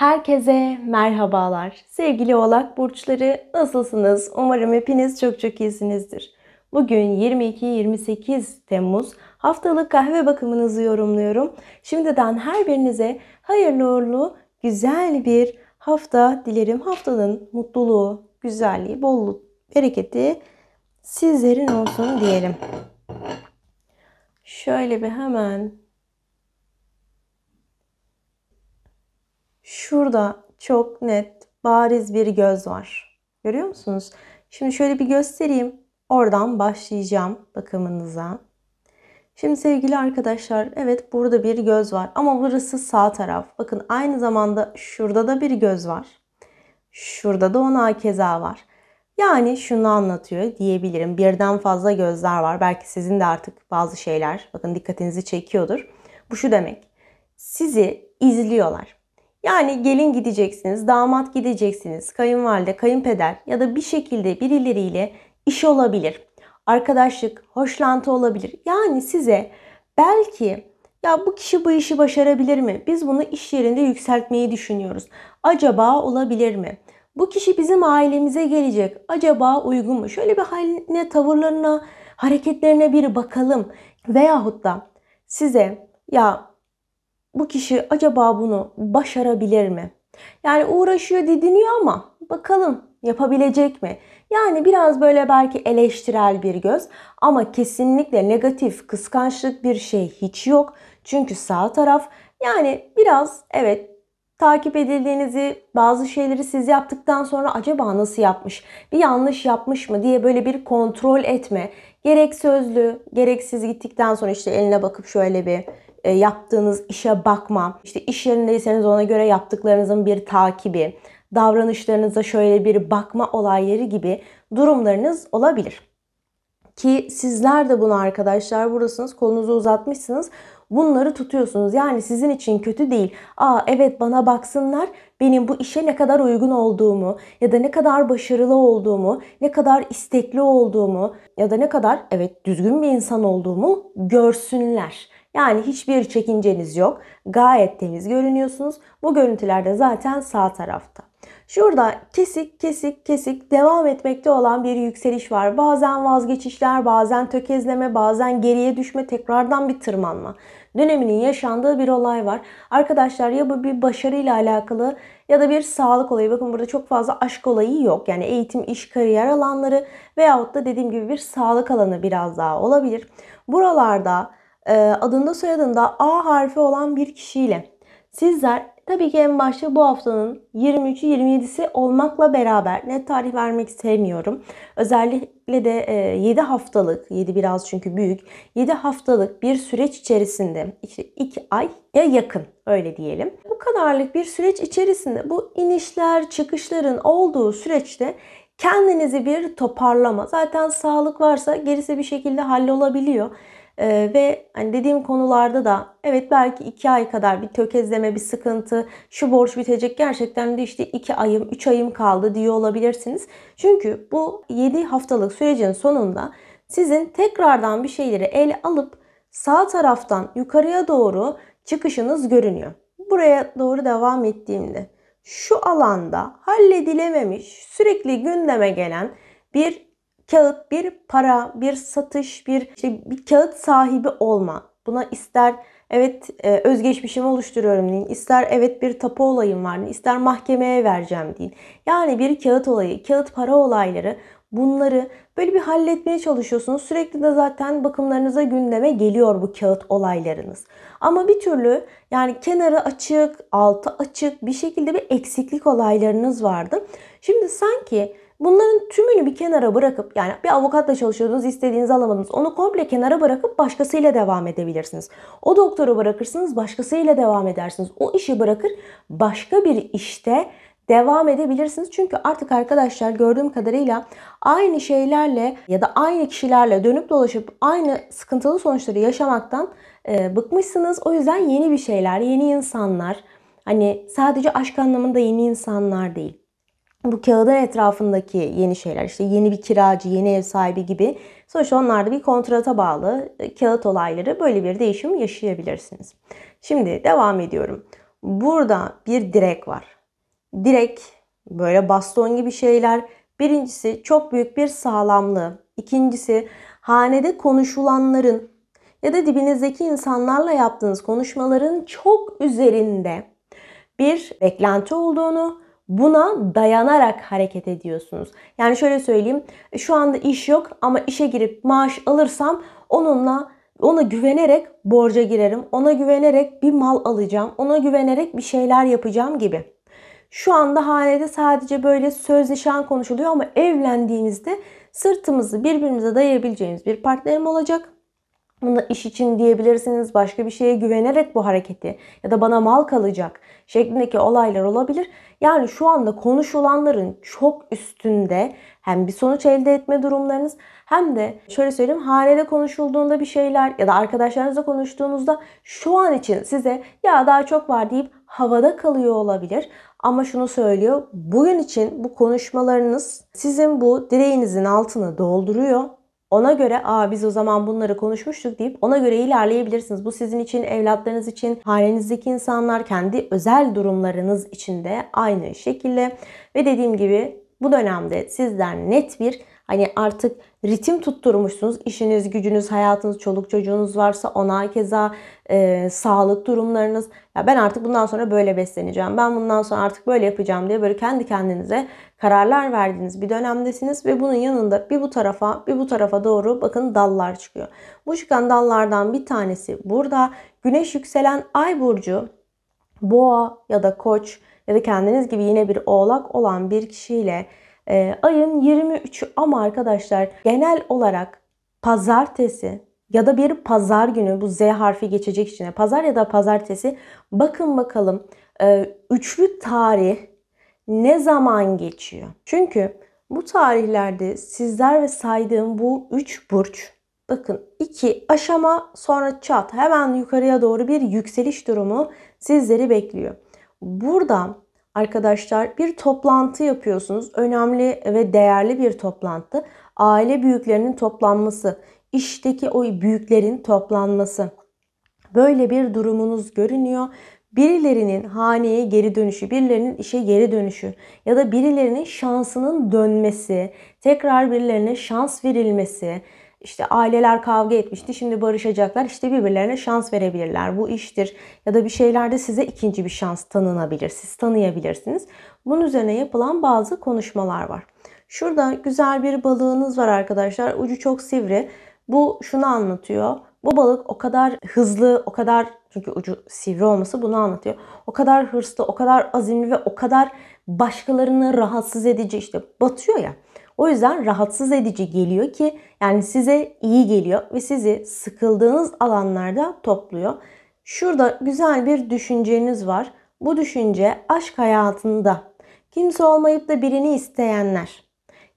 Herkese merhabalar. Sevgili Oğlak burçları nasılsınız? Umarım hepiniz çok çok iyisinizdir. Bugün 22-28 Temmuz haftalık kahve bakımınızı yorumluyorum. Şimdiden her birinize hayırlı uğurlu, güzel bir hafta dilerim. Haftanın mutluluğu, güzelliği, bolluğu, bereketi sizlerin olsun diyelim. Şöyle bir hemen Şurada çok net, bariz bir göz var. Görüyor musunuz? Şimdi şöyle bir göstereyim. Oradan başlayacağım bakımınıza. Şimdi sevgili arkadaşlar, evet burada bir göz var ama burası sağ taraf. Bakın aynı zamanda şurada da bir göz var. Şurada da ona keza var. Yani şunu anlatıyor diyebilirim. Birden fazla gözler var. Belki sizin de artık bazı şeyler bakın dikkatinizi çekiyordur. Bu şu demek. Sizi izliyorlar. Yani gelin gideceksiniz, damat gideceksiniz, kayınvalide, kayınpeder ya da bir şekilde birileriyle iş olabilir. Arkadaşlık, hoşlantı olabilir. Yani size belki ya bu kişi bu işi başarabilir mi? Biz bunu iş yerinde yükseltmeyi düşünüyoruz. Acaba olabilir mi? Bu kişi bizim ailemize gelecek. Acaba uygun mu? Şöyle bir haline, tavırlarına, hareketlerine bir bakalım. Veyahut da size ya bu kişi acaba bunu başarabilir mi? Yani uğraşıyor didiniyor ama bakalım yapabilecek mi? Yani biraz böyle belki eleştirel bir göz ama kesinlikle negatif, kıskançlık bir şey hiç yok. Çünkü sağ taraf yani biraz evet takip edildiğinizi, bazı şeyleri siz yaptıktan sonra acaba nasıl yapmış, bir yanlış yapmış mı diye böyle bir kontrol etme. Gerek sözlü, gereksiz gittikten sonra işte eline bakıp şöyle bir e, yaptığınız işe bakma, işte iş yerindeyseniz ona göre yaptıklarınızın bir takibi, davranışlarınıza şöyle bir bakma olayları gibi durumlarınız olabilir. Ki sizler de bunu arkadaşlar buradasınız, kolunuzu uzatmışsınız. Bunları tutuyorsunuz. Yani sizin için kötü değil. Aa evet bana baksınlar benim bu işe ne kadar uygun olduğumu ya da ne kadar başarılı olduğumu, ne kadar istekli olduğumu ya da ne kadar evet düzgün bir insan olduğumu görsünler. Yani hiçbir çekinceniz yok. Gayet temiz görünüyorsunuz. Bu görüntülerde zaten sağ tarafta. Şurada kesik kesik kesik devam etmekte olan bir yükseliş var. Bazen vazgeçişler, bazen tökezleme, bazen geriye düşme, tekrardan bir tırmanma döneminin yaşandığı bir olay var. Arkadaşlar ya bu bir başarıyla alakalı ya da bir sağlık olayı. Bakın burada çok fazla aşk olayı yok. Yani eğitim, iş, kariyer alanları veyahut da dediğim gibi bir sağlık alanı biraz daha olabilir. Buralarda ee, adında soyadında A harfi olan bir kişiyle sizler tabii ki en başta bu haftanın 23'ü 27'si olmakla beraber net tarih vermek sevmiyorum. Özellikle de 7 e, haftalık, 7 biraz çünkü büyük, 7 haftalık bir süreç içerisinde işte 2 ya yakın öyle diyelim. Bu kadarlık bir süreç içerisinde bu inişler, çıkışların olduğu süreçte kendinizi bir toparlama. Zaten sağlık varsa gerisi bir şekilde hallolabiliyor. Ee, ve hani dediğim konularda da evet belki 2 ay kadar bir tökezleme, bir sıkıntı, şu borç bitecek gerçekten de işte 2 ayım, 3 ayım kaldı diye olabilirsiniz. Çünkü bu 7 haftalık sürecin sonunda sizin tekrardan bir şeyleri ele alıp sağ taraftan yukarıya doğru çıkışınız görünüyor. Buraya doğru devam ettiğimde şu alanda halledilememiş, sürekli gündeme gelen bir Kağıt bir para, bir satış, bir işte bir kağıt sahibi olma. Buna ister evet e, özgeçmişimi oluşturuyorum deyin. ister evet bir tapu olayım var deyin. ister mahkemeye vereceğim deyin. Yani bir kağıt olayı, kağıt para olayları bunları böyle bir halletmeye çalışıyorsunuz. Sürekli de zaten bakımlarınıza gündeme geliyor bu kağıt olaylarınız. Ama bir türlü yani kenarı açık, altı açık bir şekilde bir eksiklik olaylarınız vardı. Şimdi sanki Bunların tümünü bir kenara bırakıp yani bir avukatla çalışıyordunuz istediğinizi alamadınız. Onu komple kenara bırakıp başkasıyla devam edebilirsiniz. O doktoru bırakırsınız başkasıyla devam edersiniz. O işi bırakır başka bir işte devam edebilirsiniz. Çünkü artık arkadaşlar gördüğüm kadarıyla aynı şeylerle ya da aynı kişilerle dönüp dolaşıp aynı sıkıntılı sonuçları yaşamaktan e, bıkmışsınız. O yüzden yeni bir şeyler, yeni insanlar hani sadece aşk anlamında yeni insanlar değil bu kağıdın etrafındaki yeni şeyler işte yeni bir kiracı, yeni ev sahibi gibi sonuçta onlar da bir kontrata bağlı e, kağıt olayları böyle bir değişim yaşayabilirsiniz. Şimdi devam ediyorum. Burada bir direk var. Direk böyle baston gibi şeyler. Birincisi çok büyük bir sağlamlığı. İkincisi hanede konuşulanların ya da dibinizdeki insanlarla yaptığınız konuşmaların çok üzerinde bir beklenti olduğunu, Buna dayanarak hareket ediyorsunuz. Yani şöyle söyleyeyim. Şu anda iş yok ama işe girip maaş alırsam onunla ona güvenerek borca girerim. Ona güvenerek bir mal alacağım. Ona güvenerek bir şeyler yapacağım gibi. Şu anda hanede sadece böyle söz nişan konuşuluyor ama evlendiğimizde sırtımızı birbirimize dayayabileceğimiz bir partnerim olacak bunu iş için diyebilirsiniz. Başka bir şeye güvenerek bu hareketi ya da bana mal kalacak şeklindeki olaylar olabilir. Yani şu anda konuşulanların çok üstünde hem bir sonuç elde etme durumlarınız hem de şöyle söyleyeyim hanede konuşulduğunda bir şeyler ya da arkadaşlarınızla konuştuğunuzda şu an için size ya daha çok var deyip havada kalıyor olabilir. Ama şunu söylüyor. Bugün için bu konuşmalarınız sizin bu direğinizin altını dolduruyor ona göre aa biz o zaman bunları konuşmuştuk deyip ona göre ilerleyebilirsiniz. Bu sizin için, evlatlarınız için, halinizdeki insanlar kendi özel durumlarınız için de aynı şekilde. Ve dediğim gibi bu dönemde sizler net bir Hani artık ritim tutturmuşsunuz. İşiniz, gücünüz, hayatınız, çoluk çocuğunuz varsa ona keza e, sağlık durumlarınız. Ya ben artık bundan sonra böyle besleneceğim. Ben bundan sonra artık böyle yapacağım diye böyle kendi kendinize kararlar verdiğiniz bir dönemdesiniz ve bunun yanında bir bu tarafa bir bu tarafa doğru bakın dallar çıkıyor. Bu çıkan dallardan bir tanesi burada güneş yükselen ay burcu boğa ya da koç ya da kendiniz gibi yine bir oğlak olan bir kişiyle e, ayın 23'ü ama arkadaşlar genel olarak pazartesi ya da bir pazar günü bu Z harfi geçecek içine pazar ya da pazartesi bakın bakalım e, üçlü tarih ne zaman geçiyor? Çünkü bu tarihlerde sizler ve saydığım bu 3 burç bakın 2 aşama sonra çat hemen yukarıya doğru bir yükseliş durumu sizleri bekliyor. Burada arkadaşlar bir toplantı yapıyorsunuz. Önemli ve değerli bir toplantı. Aile büyüklerinin toplanması, işteki o büyüklerin toplanması. Böyle bir durumunuz görünüyor. Birilerinin haneye geri dönüşü, birilerinin işe geri dönüşü ya da birilerinin şansının dönmesi, tekrar birilerine şans verilmesi, işte aileler kavga etmişti. Şimdi barışacaklar. İşte birbirlerine şans verebilirler. Bu iştir. Ya da bir şeylerde size ikinci bir şans tanınabilir. Siz tanıyabilirsiniz. Bunun üzerine yapılan bazı konuşmalar var. Şurada güzel bir balığınız var arkadaşlar. Ucu çok sivri. Bu şunu anlatıyor. Bu balık o kadar hızlı, o kadar çünkü ucu sivri olması bunu anlatıyor. O kadar hırslı, o kadar azimli ve o kadar başkalarını rahatsız edici işte batıyor ya. O yüzden rahatsız edici geliyor ki yani size iyi geliyor ve sizi sıkıldığınız alanlarda topluyor. Şurada güzel bir düşünceniz var. Bu düşünce aşk hayatında. Kimse olmayıp da birini isteyenler.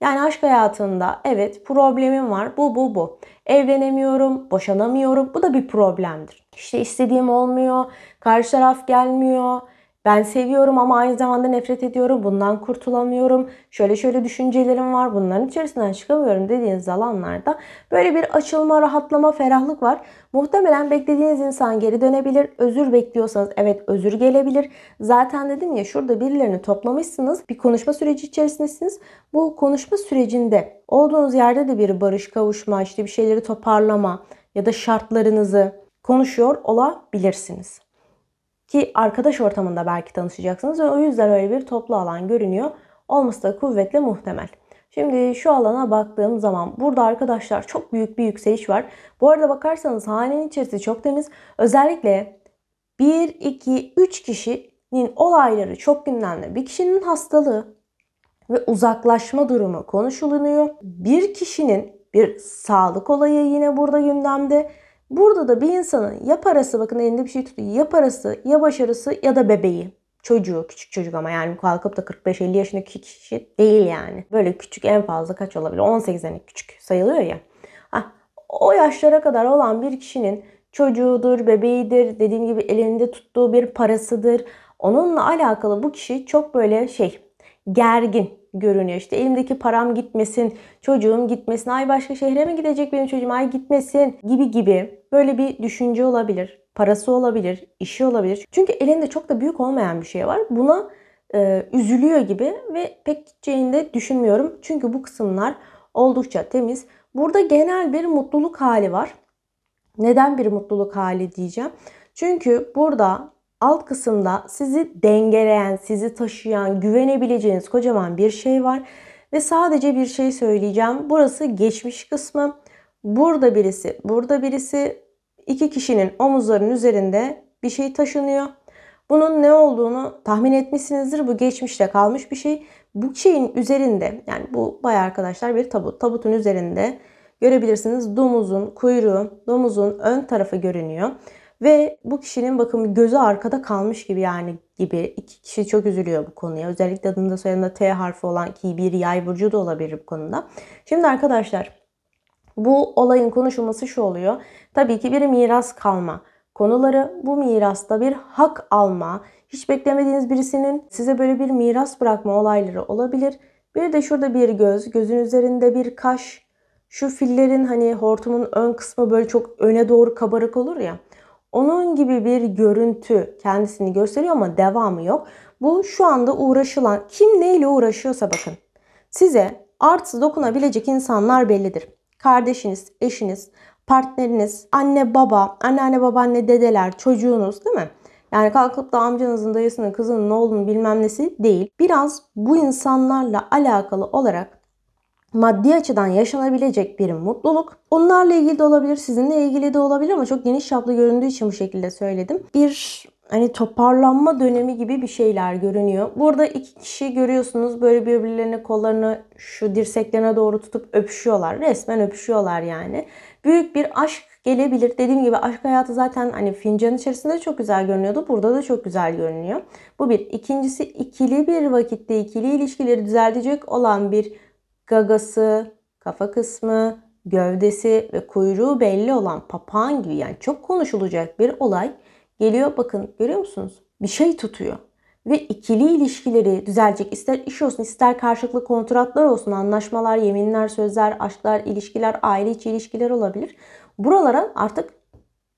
Yani aşk hayatında evet problemim var bu bu bu. Evlenemiyorum, boşanamıyorum. Bu da bir problemdir. İşte istediğim olmuyor, karşı taraf gelmiyor, ben seviyorum ama aynı zamanda nefret ediyorum. Bundan kurtulamıyorum. Şöyle şöyle düşüncelerim var. Bunların içerisinden çıkamıyorum dediğiniz alanlarda böyle bir açılma, rahatlama, ferahlık var. Muhtemelen beklediğiniz insan geri dönebilir. Özür bekliyorsanız evet özür gelebilir. Zaten dedim ya şurada birilerini toplamışsınız. Bir konuşma süreci içerisindesiniz. Bu konuşma sürecinde olduğunuz yerde de bir barış, kavuşma, işte bir şeyleri toparlama ya da şartlarınızı konuşuyor olabilirsiniz. Ki arkadaş ortamında belki tanışacaksınız ve o yüzden öyle bir toplu alan görünüyor. Olması da kuvvetle muhtemel. Şimdi şu alana baktığım zaman burada arkadaşlar çok büyük bir yükseliş var. Bu arada bakarsanız hanenin içerisi çok temiz. Özellikle 1, 2, 3 kişinin olayları çok gündemde. Bir kişinin hastalığı ve uzaklaşma durumu konuşulunuyor. Bir kişinin bir sağlık olayı yine burada gündemde Burada da bir insanın ya parası bakın elinde bir şey tutuyor ya parası ya başarısı ya da bebeği. Çocuğu küçük çocuk ama yani kalkıp da 45-50 yaşındaki kişi değil yani. Böyle küçük en fazla kaç olabilir? 18'den küçük sayılıyor ya. Ah, o yaşlara kadar olan bir kişinin çocuğudur, bebeğidir, dediğim gibi elinde tuttuğu bir parasıdır. Onunla alakalı bu kişi çok böyle şey gergin, görünüyor. İşte elimdeki param gitmesin, çocuğum gitmesin, ay başka şehre mi gidecek benim çocuğum, ay gitmesin gibi gibi böyle bir düşünce olabilir. Parası olabilir, işi olabilir. Çünkü elinde çok da büyük olmayan bir şey var. Buna e, üzülüyor gibi ve pek gideceğini de düşünmüyorum. Çünkü bu kısımlar oldukça temiz. Burada genel bir mutluluk hali var. Neden bir mutluluk hali diyeceğim? Çünkü burada alt kısımda sizi dengeleyen, sizi taşıyan, güvenebileceğiniz kocaman bir şey var. Ve sadece bir şey söyleyeceğim. Burası geçmiş kısmı. Burada birisi, burada birisi iki kişinin omuzlarının üzerinde bir şey taşınıyor. Bunun ne olduğunu tahmin etmişsinizdir. Bu geçmişte kalmış bir şey. Bu şeyin üzerinde yani bu bayağı arkadaşlar bir tabut. Tabutun üzerinde görebilirsiniz domuzun kuyruğu, domuzun ön tarafı görünüyor. Ve bu kişinin bakın gözü arkada kalmış gibi yani gibi iki kişi çok üzülüyor bu konuya. Özellikle adında soyadında T harfi olan ki bir yay burcu da olabilir bu konuda. Şimdi arkadaşlar bu olayın konuşulması şu oluyor. Tabii ki bir miras kalma konuları bu mirasta bir hak alma, hiç beklemediğiniz birisinin size böyle bir miras bırakma olayları olabilir. Bir de şurada bir göz, gözün üzerinde bir kaş, şu fillerin hani hortumun ön kısmı böyle çok öne doğru kabarık olur ya. Onun gibi bir görüntü kendisini gösteriyor ama devamı yok. Bu şu anda uğraşılan, kim neyle uğraşıyorsa bakın. Size artı dokunabilecek insanlar bellidir. Kardeşiniz, eşiniz, partneriniz, anne baba, anneanne babaanne dedeler, çocuğunuz değil mi? Yani kalkıp da amcanızın, dayısının, kızının, oğlunun bilmem nesi değil. Biraz bu insanlarla alakalı olarak maddi açıdan yaşanabilecek bir mutluluk. Onlarla ilgili de olabilir, sizinle ilgili de olabilir ama çok geniş çaplı göründüğü için bu şekilde söyledim. Bir hani toparlanma dönemi gibi bir şeyler görünüyor. Burada iki kişi görüyorsunuz böyle birbirlerine kollarını şu dirseklerine doğru tutup öpüşüyorlar. Resmen öpüşüyorlar yani. Büyük bir aşk gelebilir. Dediğim gibi aşk hayatı zaten hani fincan içerisinde çok güzel görünüyordu. Burada da çok güzel görünüyor. Bu bir. İkincisi ikili bir vakitte ikili ilişkileri düzeltecek olan bir gagası, kafa kısmı, gövdesi ve kuyruğu belli olan papağan gibi yani çok konuşulacak bir olay geliyor. Bakın görüyor musunuz? Bir şey tutuyor. Ve ikili ilişkileri düzelecek ister iş olsun ister karşılıklı kontratlar olsun anlaşmalar, yeminler, sözler, aşklar, ilişkiler, aile içi ilişkiler olabilir. Buralara artık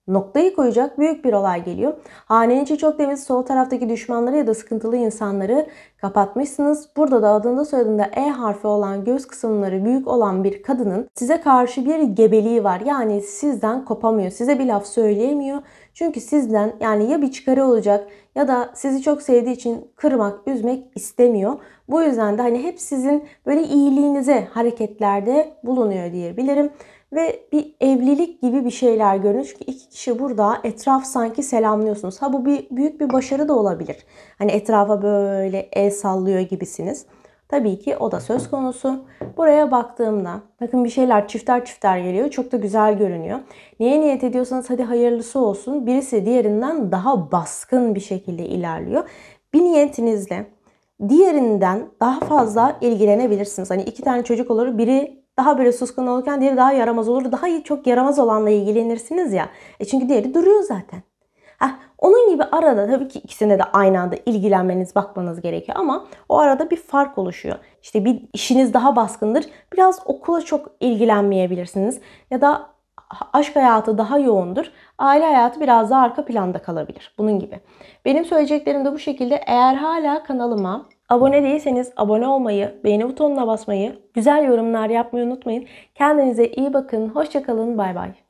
noktayı koyacak büyük bir olay geliyor. Hanenin içi çok temiz sol taraftaki düşmanları ya da sıkıntılı insanları kapatmışsınız. Burada da adında soyadında E harfi olan göz kısımları büyük olan bir kadının size karşı bir gebeliği var. Yani sizden kopamıyor. Size bir laf söyleyemiyor. Çünkü sizden yani ya bir çıkarı olacak ya da sizi çok sevdiği için kırmak, üzmek istemiyor. Bu yüzden de hani hep sizin böyle iyiliğinize hareketlerde bulunuyor diyebilirim ve bir evlilik gibi bir şeyler görünüyor. Çünkü iki kişi burada etraf sanki selamlıyorsunuz. Ha bu bir büyük bir başarı da olabilir. Hani etrafa böyle el sallıyor gibisiniz. Tabii ki o da söz konusu. Buraya baktığımda bakın bir şeyler çifter çifter geliyor. Çok da güzel görünüyor. Neye niyet ediyorsanız hadi hayırlısı olsun. Birisi diğerinden daha baskın bir şekilde ilerliyor. Bir niyetinizle diğerinden daha fazla ilgilenebilirsiniz. Hani iki tane çocuk olur. Biri daha böyle suskun olurken diğeri daha yaramaz olur. Daha çok yaramaz olanla ilgilenirsiniz ya. E çünkü diğeri duruyor zaten. Heh, onun gibi arada tabii ki ikisine de aynı anda ilgilenmeniz, bakmanız gerekiyor ama o arada bir fark oluşuyor. İşte bir işiniz daha baskındır. Biraz okula çok ilgilenmeyebilirsiniz ya da aşk hayatı daha yoğundur. Aile hayatı biraz daha arka planda kalabilir. Bunun gibi. Benim söyleyeceklerim de bu şekilde. Eğer hala kanalıma Abone değilseniz abone olmayı, beğeni butonuna basmayı, güzel yorumlar yapmayı unutmayın. Kendinize iyi bakın, hoşçakalın, bay bay.